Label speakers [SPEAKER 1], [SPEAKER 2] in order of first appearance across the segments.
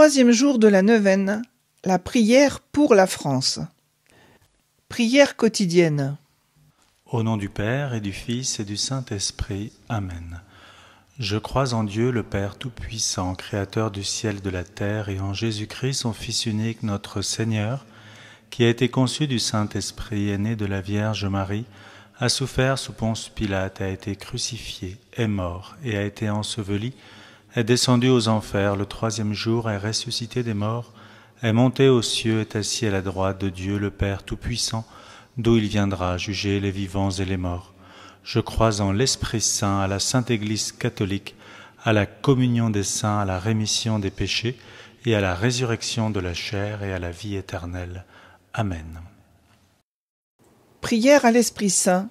[SPEAKER 1] troisième jour de la neuvaine, la prière pour la France. Prière quotidienne.
[SPEAKER 2] Au nom du Père et du Fils et du Saint-Esprit. Amen. Je crois en Dieu le Père Tout-Puissant, Créateur du ciel et de la terre, et en Jésus-Christ, son Fils unique, notre Seigneur, qui a été conçu du Saint-Esprit, et né de la Vierge Marie, a souffert sous Ponce Pilate, a été crucifié, est mort et a été enseveli est descendu aux enfers le troisième jour, est ressuscité des morts, est monté aux cieux, est assis à la droite de Dieu le Père Tout-Puissant, d'où il viendra juger les vivants et les morts. Je crois en l'Esprit Saint, à la Sainte Église catholique, à la communion des saints, à la rémission des péchés, et à la résurrection de la chair et à la vie éternelle. Amen.
[SPEAKER 1] Prière à l'Esprit Saint,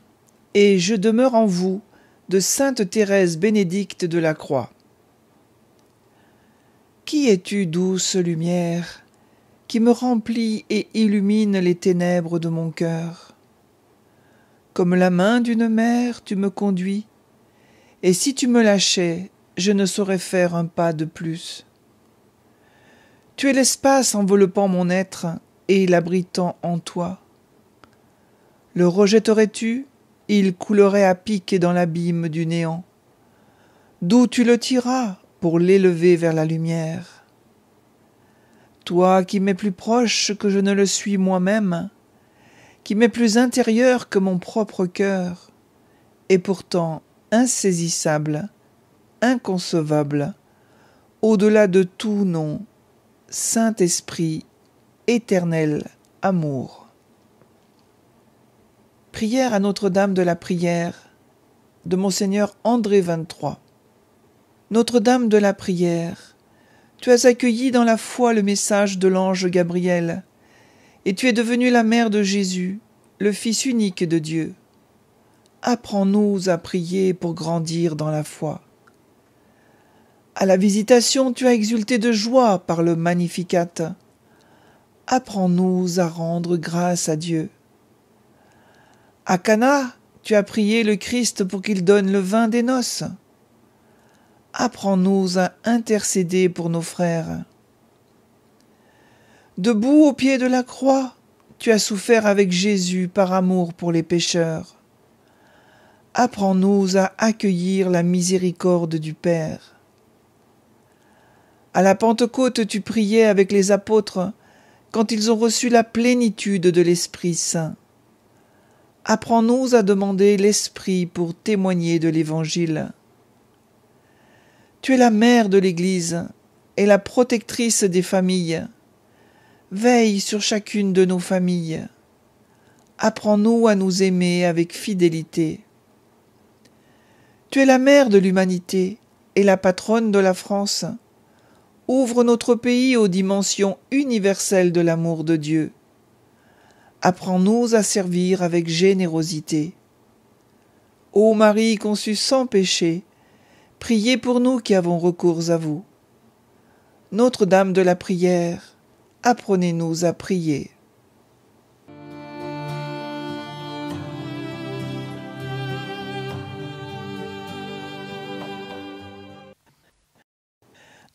[SPEAKER 1] et je demeure en vous, de Sainte Thérèse bénédicte de la Croix. Qui es-tu, douce lumière, qui me remplit et illumine les ténèbres de mon cœur Comme la main d'une mère, tu me conduis, et si tu me lâchais, je ne saurais faire un pas de plus. Tu es l'espace enveloppant mon être et l'abritant en toi. Le rejetterais-tu Il coulerait à pic dans l'abîme du néant. D'où tu le tiras, pour l'élever vers la lumière. Toi qui m'es plus proche que je ne le suis moi-même, qui m'es plus intérieur que mon propre cœur, et pourtant insaisissable, inconcevable, au-delà de tout nom, Saint-Esprit, éternel amour. Prière à Notre-Dame de la Prière de Monseigneur André 23. Notre-Dame de la prière, tu as accueilli dans la foi le message de l'ange Gabriel, et tu es devenue la mère de Jésus, le Fils unique de Dieu. Apprends-nous à prier pour grandir dans la foi. À la visitation, tu as exulté de joie par le Magnificat. Apprends-nous à rendre grâce à Dieu. À Cana, tu as prié le Christ pour qu'il donne le vin des noces apprends-nous à intercéder pour nos frères. Debout au pied de la croix, tu as souffert avec Jésus par amour pour les pécheurs. Apprends-nous à accueillir la miséricorde du Père. À la Pentecôte, tu priais avec les apôtres quand ils ont reçu la plénitude de l'Esprit Saint. Apprends-nous à demander l'Esprit pour témoigner de l'Évangile. Tu es la mère de l'Église et la protectrice des familles. Veille sur chacune de nos familles. Apprends-nous à nous aimer avec fidélité. Tu es la mère de l'humanité et la patronne de la France. Ouvre notre pays aux dimensions universelles de l'amour de Dieu. Apprends-nous à servir avec générosité. Ô Marie conçue sans péché, Priez pour nous qui avons recours à vous. Notre-Dame de la prière, apprenez-nous à prier.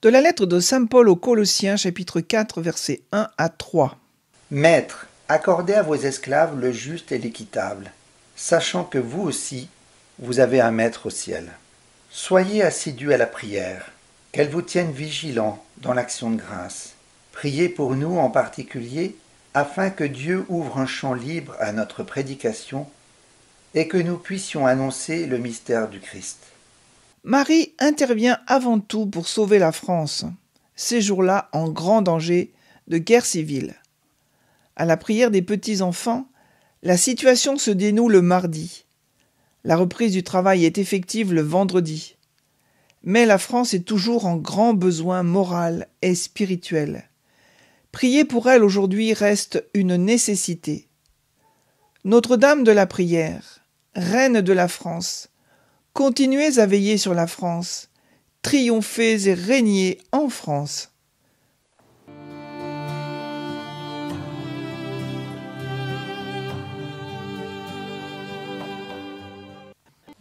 [SPEAKER 1] De la lettre de Saint Paul aux Colossiens chapitre 4 versets 1 à 3. Maître, accordez à vos esclaves le juste et l'équitable, sachant que vous aussi, vous avez un maître au ciel. Soyez assidus à la prière, qu'elle vous tienne vigilant dans l'action de grâce. Priez pour nous en particulier, afin que Dieu ouvre un champ libre à notre prédication et que nous puissions annoncer le mystère du Christ. Marie intervient avant tout pour sauver la France, ces jours-là en grand danger de guerre civile. À la prière des petits-enfants, la situation se dénoue le mardi. La reprise du travail est effective le vendredi. Mais la France est toujours en grand besoin moral et spirituel. Prier pour elle aujourd'hui reste une nécessité. Notre-Dame de la Prière, Reine de la France, continuez à veiller sur la France, triomphez et régnez en France.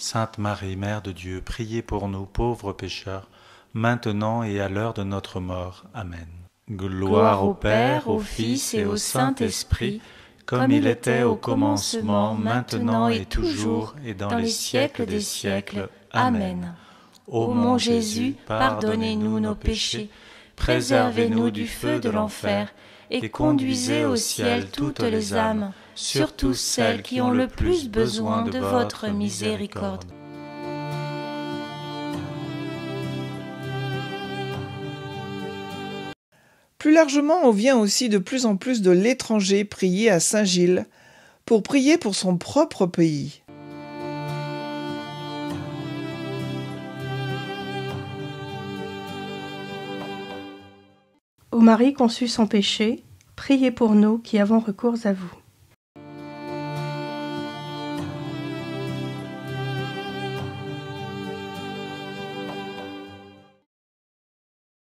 [SPEAKER 2] Sainte Marie, Mère de Dieu, priez pour nous pauvres pécheurs, maintenant et à l'heure de notre mort. Amen. Gloire au Père, au Fils et au Saint-Esprit, comme il était au commencement, maintenant et toujours, et dans les siècles des siècles. Amen. Ô mon Jésus, pardonnez-nous nos péchés, préservez-nous du feu de l'enfer, et conduisez au ciel toutes les âmes surtout celles qui ont le plus besoin de votre
[SPEAKER 3] miséricorde.
[SPEAKER 1] Plus largement, on vient aussi de plus en plus de l'étranger prier à Saint-Gilles pour prier pour son propre pays.
[SPEAKER 3] Ô Marie conçue sans péché, priez pour nous qui avons recours à vous.